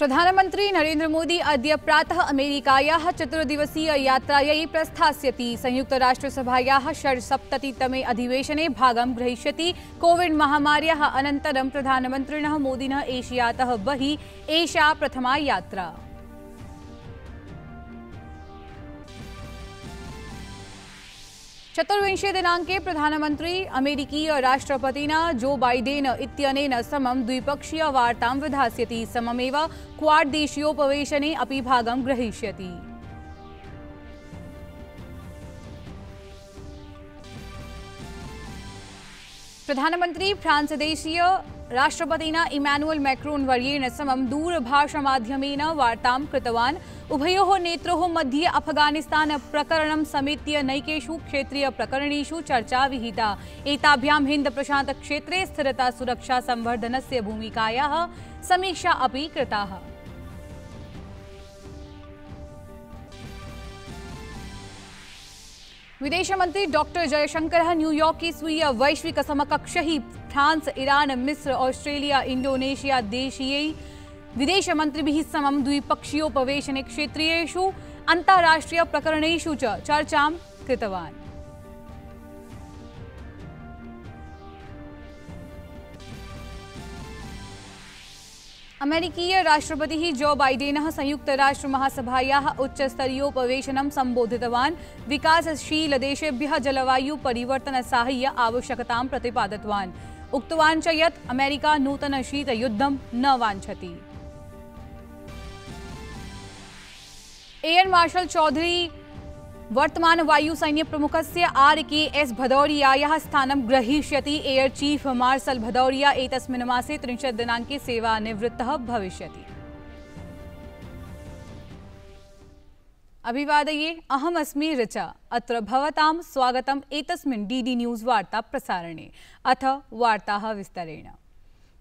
प्रधानमंत्री प्रधानमन्त्री नरेन्द्रमोदी अद्य प्रातः अमेरिकायाः चतुर्दिवसीययात्रायै प्रस्थास्यति संयुक्तराष्ट्रसभायाः षड्सप्ततितमे अधिवेशने भागं ग्रहीष्यति कोविड महामारिया अनतर प्रधानमंत्रि मोदी एशियात बहि एषा प्रथमा यात्रा चतुर्विशे दिनाके प्रधानमंत्री अमेरिकीय राष्ट्रपति जो बाइडेन इत्यनेन समं द्विपक्षीय वार्ता विधाति सममेव क्वाड देशीयोपवेशने अपि भागं ग्रहीष्यति प्रधानमंत्री फ्रांस देशीय राष्ट्रपति इमैनुअल मैक्रोन वर्ण समं दूरभाष मध्यम वार्ता उभयो नेत्रो मध्ये अफगानिस्तान प्रकरण समेत नैक क्षेत्रीय प्रकरणु चर्चा विहिता एताभ्या हिंद प्रशांत क्षेत्रे स्थिरता सुरक्षा संवर्धन से भूमिकाया समीक्षा अभी कृता विदेश मंत्री डॉक्टर जयशंकर न्यूयॉर्क की स्वीय वैश्विक समकक्ष ही फ्रांस ईरान मिस्र ऑस्ट्रेलिया इंडोनेशिया देशीय विदेश विदेशमन्त्रिभिः समं द्विपक्षीयोपवेशने क्षेत्रीयेषु अन्ताराष्ट्रीयप्रकरणेषु च चर्चां कृतवान् अमेरिकीय राष्ट्रपति जो बाइडेनः संयुक्तराष्ट्रमहासभायाः उच्चस्तरीयोपवेशनं सम्बोधितवान् विकासशीलदेशेभ्यः जलवायुपरिवर्तनसाहाय्य आवश्यकतां प्रतिपादितवान् उक्तवान् च यत् अमेरिका युद्धम न वाञ्छति एयर मार्शल चौधरी वर्तमान वायु सैन्य से आर के एस भदौरिया स्थान ग्रहीष्यति एयर चीफ मार्शल भदौरिया एतस्मिन् मासे त्रिशत दिनाक सेवानिवृत्त भविष्य अभिवादये अहमस्मि ऋचा अत्र भवतां स्वागतम् एतस्मिन् डी डी न्यूज़ वार्ता प्रसारणे अथ वार्ता विस्तरेण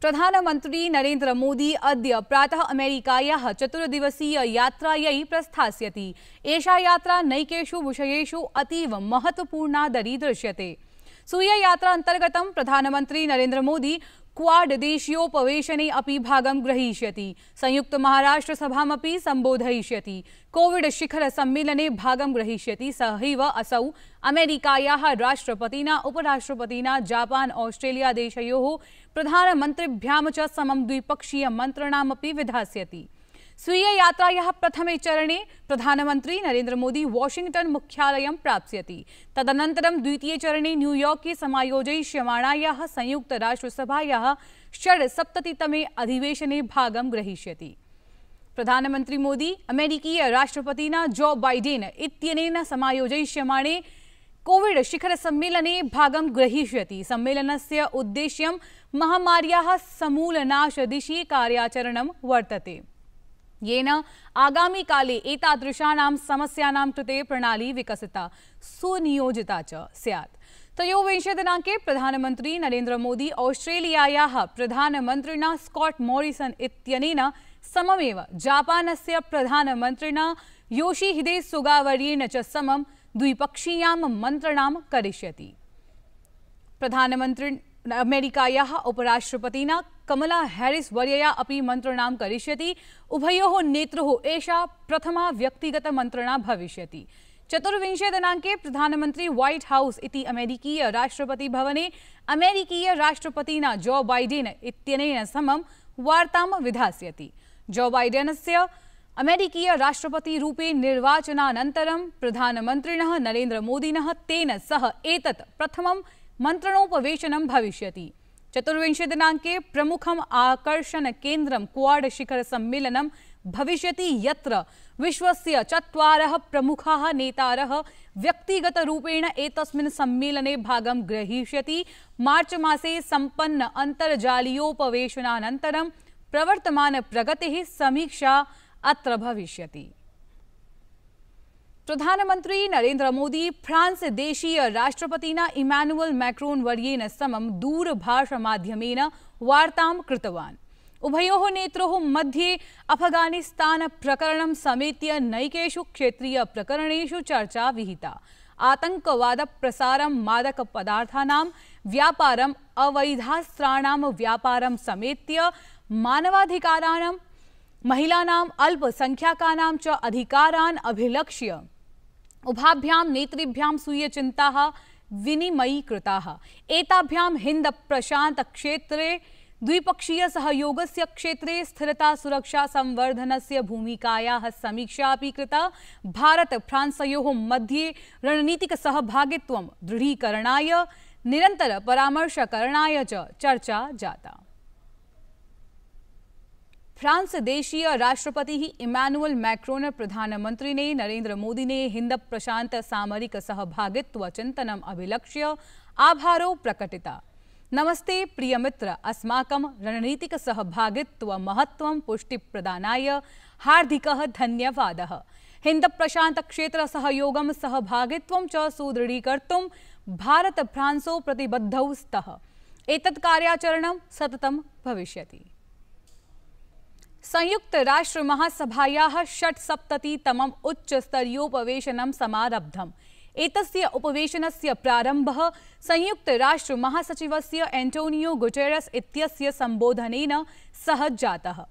प्रधानमंत्री नरेन्द्र मोदी अद प्रातः अमेरिकायाः चतुर्दिवसीययात्रायै प्रस्थास्यति एषा यात्रा नैकेशु विषयु अतीव यात्रा अंतर्गत प्रधानमंत्री नरेन्द्र मोदी क्वाड देशीयो पवेशने अपि भागं ग्रहीष्यति संयुक्त महाराष्ट्र सभामपि सम्बोधयिष्यति कोविड शिखर सम्मेलने भागं ग्रहीष्यति सहैव असौ अमेरिकायाः राष्ट्रपतिना उपराष्ट्रपतिना जापान ऑस्ट्रेलिया देशयोः प्रधानमन्त्रिभ्यां च समं द्विपक्षीयमन्त्रणामपि विधास्यति स्वीय यात्रायाः प्रथमे चरणे प्रधानमन्त्री नरेन्द्रमोदी वाशिङ्ग्टन् मुख्यालयं प्राप्स्यति तदनन्तरं द्वितीयचरणे न्यूयॉर्के समायोजयिष्यमाणायाः षड षड्सप्ततितमे अधिवेशने भागं ग्रहीष्यति प्रधानमंत्री मोदी अमेरिकी राष्ट्रपतिना जो बाइडेन इत्यनेन समायोजयिष्यमाणे कोविड शिखर सम्मेलने भागं ग्रहीष्यति सम्मेलनस्य उद्देश्यं महामार्याः समूलनाशदिशि कार्याचरण वर्तते येन आगामिकाले एतादृशाणां समस्यानां कृते प्रणाली विकसिता सुनियोजिता च स्यात् त्रयोविंशे प्रधानमंत्री नरेन्द्र मोदी ऑस्ट्रेलिया प्रधानमंत्रि स्कॉट मॉरिसन इत्यनेन सममेव से प्रधानमंत्रि योशिहिदे सुगावर्येण च द्विपक्षीया मंत्रण क्यों करिष्यति अमेरिकाया उपराष्ट्रपतिना कमला हैरिस वर्या अभी मंत्रण क्य उभयो नेत्र एषा प्रथमा व्यक्तिगत मंत्रणा भविष्य चतुर्विशे दिनाक प्रधानमंत्री व्हाइट हाउस अमेरिकीय राष्ट्रपति भवने अमेरिकीय राष्ट्रपति जो बाइडेन इतन समम वार्ता विधा जो बाइडेन अमेरिकीय राष्ट्रपति रूपे निर्वाचनानंतरम प्रधानमंत्रिण नरेन्द्र मोदीन तेन सह एक प्रथम मंत्रणोपवेशनम मन्त्रणोपवेशनं भविष्यति चतुर्विंशे दिनाङ्के प्रमुखम् आकर्षणकेन्द्रं क्वाड् शिखरसम्मेलनं भविष्यति यत्र विश्वस्य प्रमुख नेता व्यक्तिगत रूपेण एक सम्मेलने भाग भागं मार्च मसे संपन्न सम्पन्न प्रवर्तमान प्रगति समीक्षा अत्र भविष्यति प्रधानमंत्री नरेन्द्र मोदी फ्रांस देशीय राष्ट्रपति इमानुअल मैक्रोन वर्येन समम दूरभाष मध्यम वार्ता कृतवान उभयो नेत्रो मध्ये अफगानिस्तान प्रकरण समेत नैकेशु क्षेत्रीय प्रकरण चर्चा विहिता आतंकवाद प्रसार मादक पदार्थना व्यापार अवैधास्त्राण व्यापार समेत मानवाधिकारा महिलानाम अल्पसंख्याकानाम अभिलक्ष्य उभाभ्यां चिंता स्वीयचिन्ताः विनिमयीकृताः एताभ्याम हिंद प्रशांत क्षेत्रे स्थिरता सुरक्षा से भूमिकाया समीक्षा अपि कृता भारत फ्रांसयोः मध्ये सहभागिव दृढ़ीकरणा निरंतर परामर्शकरणा चर्चा जाता फ्रांस देशीय ही इमानुअल मैक्रोन ने हिंद प्रशांत सामरिक सहभागित्वचिन्तनम् अभिलक्ष्य आभारो प्रकटिता नमस्ते प्रदानाय हार्दिक धन्यवाद हिंद प्रशांत क्षेत्र सहयोग सहभागित्व च भारत फ्रांसो प्रतिबद्ध स्त एक कार्याचरण सतत भविष्यति संयुक्त राष्ट्र महासभाया महासभायाः षट्सप्ततितमम् उच्चस्तरीयोपवेशनं समारब्धम् एतस्य उपवेशनस्य राष्ट्र महासचिव एंटोनियो गुटेरस इत्यस्य संबोधन सह जाता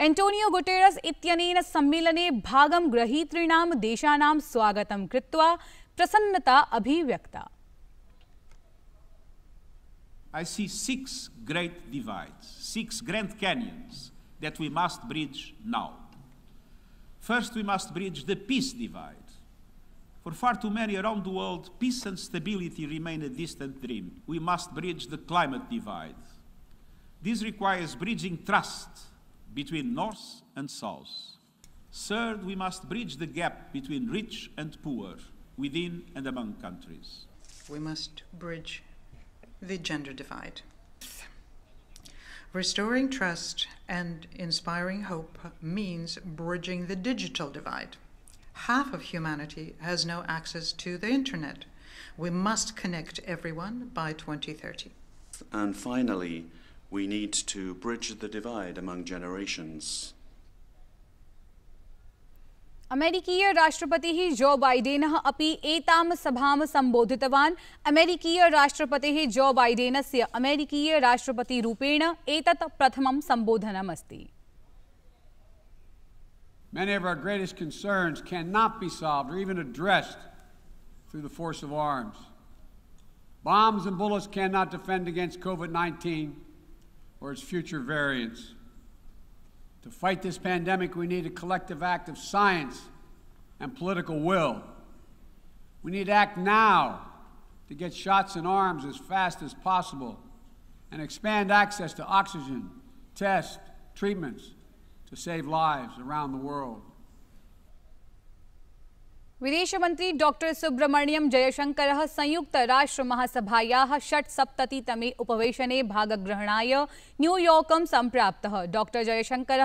एंटोनियो गुटेरस इत्यनेन सम्मेलने भागं ग्रहीतॄणां देशा स्वागत कृत्वा प्रसन्नता अभिव्यक्ता I see six great divides, six grand canyons that we must bridge now. First, we must bridge the peace divide. For far too many around the world, peace and stability remain a distant dream. We must bridge the climate divide. This requires bridging trust between North and South. Third, we must bridge the gap between rich and poor, within and among countries. We must bridge the gender divide. Restoring trust and inspiring hope means bridging the digital divide. Half of humanity has no access to the internet. We must connect everyone by 2030. And finally, we need to bridge the divide among generations. अमेरिकीय राष्ट्रपतिः जो बाइडेनः अपि एतां सभां सम्बोधितवान् अमेरिकीय राष्ट्रपतिः जो बाइडेनस्य अमेरिकीय राष्ट्रपतिरूपेण एतत् प्रथमं सम्बोधनमस्ति Many of our greatest concerns cannot be solved or even addressed through the force of arms. Bombs and bullets cannot defend against COVID 19 or its future variants. To fight this pandemic, we need a collective act of science and political will. We need to act now to get shots in arms as fast as possible and expand access to oxygen, tests, treatments to save lives around the world. ವಿದೇಶ ಮಂತ್ರಿ doctor Subrahmanyam Jayashankara ಸಂಯುಕ್ತ ರಾಷ್ಟ್ರ ಮಹಾಸಭಾಯಾ षट्सप्ततितमे उपवेशने भागग्रहणाय New York संप्राप्त doctor Jaishankar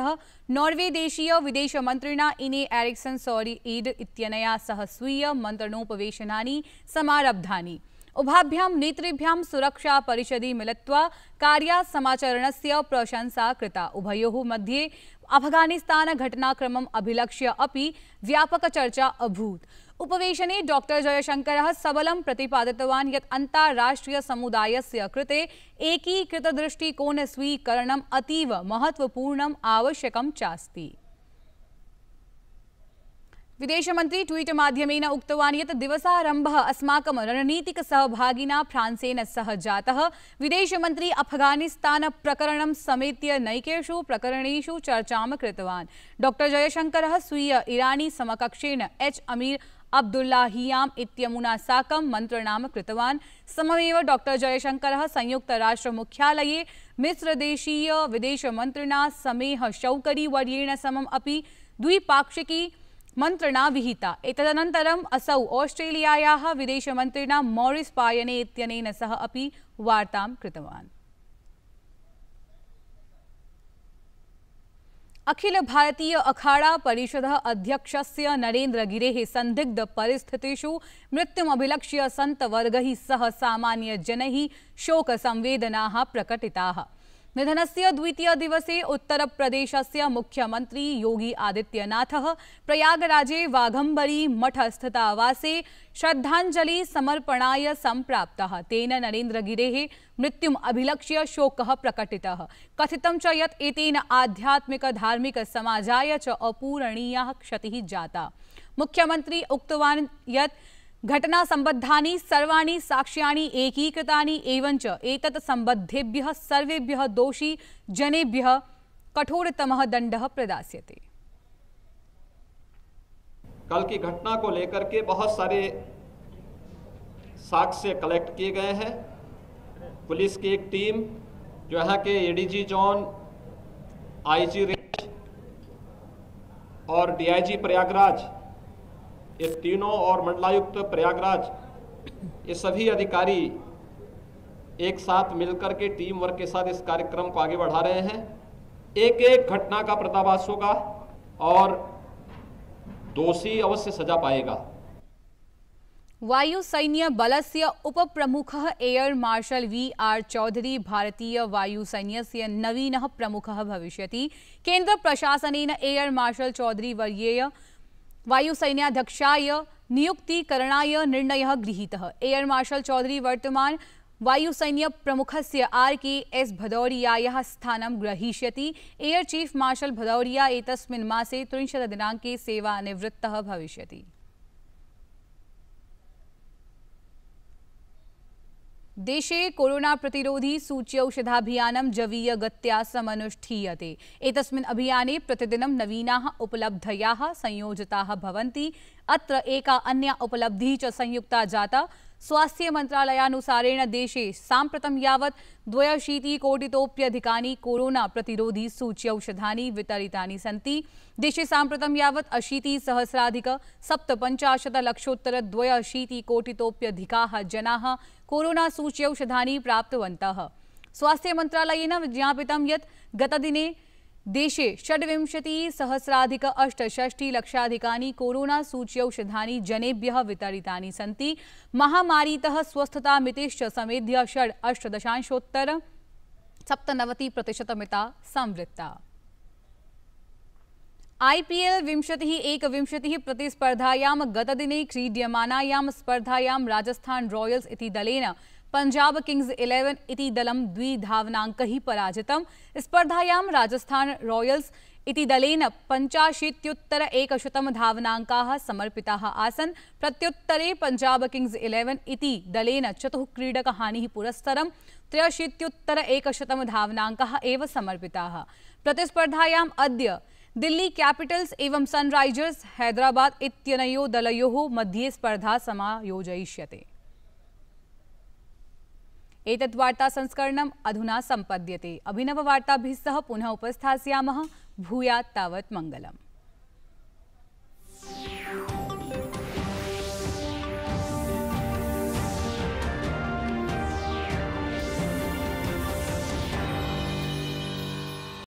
Norway देशीय विदेश विदेशमन्त्रिणा इने एरिक्सन सॉरी ईड इतनया सह स्वीय मन्त्रणोपवेशनानि सरब्धा उभाभ्यां नेतृभ्यां सुरक्षा परिषदि मिलित्वा कार्या प्रशंसा कृता उभयोः मध्ये अफगानिस्तान घटनाक्रम अभिलक्ष्य व्यापक चर्चा अभूत उपवेशने डॉक्टर जयशंकरः सबलं प्रतिपादितवान् यत् समुदाय कृते स्वीकरण अतीव महत्वपूर्ण आवश्यक चास्ती विदेश मंत्री ट्वीट मध्यम उतवा ये दिवसारंभ अस्माक रणनीति सहभागिना फ्रांसन सह जा विदेश मंत्री अफगानिस्तान प्रकरण समेत नैकेशु प्रकरणु चर्चा कृतवा डॉक्टर जयशंकर स्वीय ईरानी समकक्षेण एच अमीर अब्दुल्लाहियामुना साक मंत्रणा कृतवा सममेव डॉक्टर जयशंकर संयुक्त राष्ट्र मुख्यालय देशीय विदेश मंत्रि समेह शौकड़ी वर्ण समम अपि द्विपाक्षिकी मंत्रण विहिता एतदनन्तरम् असौ विदेश विदेशमन्त्रिणा मॉरिस पायने इत्यनेन सह अपि वार्तां कृतवान् अखिल भारतीय अखाड़ा परिषद अध्यक्ष नरेन्द्र गिरे संदिग्ध परिस्थितिषु मृत्युमभिलक्ष्य सतवर्ग सह शोक संवेदना प्रकटिता से द्वितीय प्रदेश से मुख्यमंत्री योगी आदित्यनाथ प्रयागराजे वाघम्बरी स्थितावासे श्रद्धाञ्जलि समर्पणाय संप्राप्त तेन गिरे मृत्युम अभिलक्ष्य शोक प्रकटि कथित चेन आध्यात्मिक धार्मिक आध्यात्मिकधार्मिकसमाजाय च अपूरणीया जाता मुख्यमंत्री उक्तवान् यत् घटना संबद्धा सर्वाणी साक्ष्या एकीकृता एवं एतत् सम्बद्धेभ्यः दोषी जनेभ्यः कठोरतम दंड प्रदास्यते कल की घटना को लेकर के बहुत सारे साक्ष्य कलेक्ट किए गए हैं पुलिस की एक टीम जो यहाँ के एडीजी जॉन आईजी रेंज और डीआईजी प्रयागराज ये तीनों और मंडलायुक्त प्रयागराज ये सभी अधिकारी एक साथ मिलकर के टीम वर्क के साथ इस कार्यक्रम को आगे बढ़ा रहे हैं एक एक घटना का पर्दाबाश होगा और दोषी अवश्य सजा पाएगा वायु सैन्य बल से उप प्रमुख air marshal V R Chaudhari भारतीय वायु सैन्य नवीन प्रमुख भविष्य केन्द्र प्रशासन एयर मार्शल चौधरी वर्येय वायुसैनाध्यक्षा निर्णय गृह एयर मार्शल चौधरी वर्तमान से आर के एस भदौरिया स्थान ग्रहीष्यति एयर चीफ मार्शल भदौरिया मसे मासे दिनाक सेवा निवृत्त भविष्यति देशे कोरोना प्रतिरोधी सूच्यौषधाभियानं जवीयगत्या समनुष्ठीयते एतस्मिन् अभियाने प्रतिदिनं नवीनाः उपलब्धयाः संयोजिताः भवन्ति अत्र एका अन्या उपलब्धिः च संयुक्ता जाता स्वास्थ्य मंत्रालयानुसारेण देशे साम्प्रतं यावत् द्वयशीतिकोटितोप्यधिकानि कोरोना प्रतिरोधी सूच्यौषधानि वितरितानि सन्ति देशे साम्प्रतं यावत् अशीतिसहस्राधिक सप्तपञ्चाशतलक्षोत्तरद्वयशीतिकोटितोप्यधिकाः जनाः कोरोना सूच्यौषधा सूच्यौषधानि प्राप्तवन्तः स्वास्थ्यमन्त्रालयेन विज्ञापितं यत् गतदिने देशे सहस्राधिक षड्विंशतिसहस्राधिक अष्टषष्टिलक्षाधिकानि कोरोना सूच्यौषधा सूच्यौषधानि जनेभ्यः वितरितानि सन्ति महामारीतः स्वस्थतामितिश्च समेध्य षड् अष्टदशांशोत्तर मिता संवृत्ता आईपीएल विंशति एक विंशति प्रतिस्पर्धायां गतदिने क्रीड्यमानायां स्पर्धायां राजस्थान रॉयल्स इति दलेन पंजाब किंग्स इलेवन इति दलं द्विधावनाङ्कैः पराजितम् स्पर्धायां राजस्थान रॉयल्स इति दलेन पञ्चाशीत्युत्तर एकशतं धावनाङ्काः समर्पिताः आसन प्रत्युत्तरे पंजाब किंग्स इलेवन इति दलेन क्रीडक क्रीडकहानिः पुरस्सरं त्र्यशीत्युत्तर एकशतं धावनाङ्काः एव समर्पिताः प्रतिस्पर्धायाम् अद्य दिल्ली कैपिटल्स एवं सनराइजर्स हैदराबाद इत्यनयो दलो मध्ये स्पर्धा समायोजयिष्यते एकता संस्करण अधुना संपद्यते अभिनववाता सह पुनः उपस्थायाम भूयात् तावत्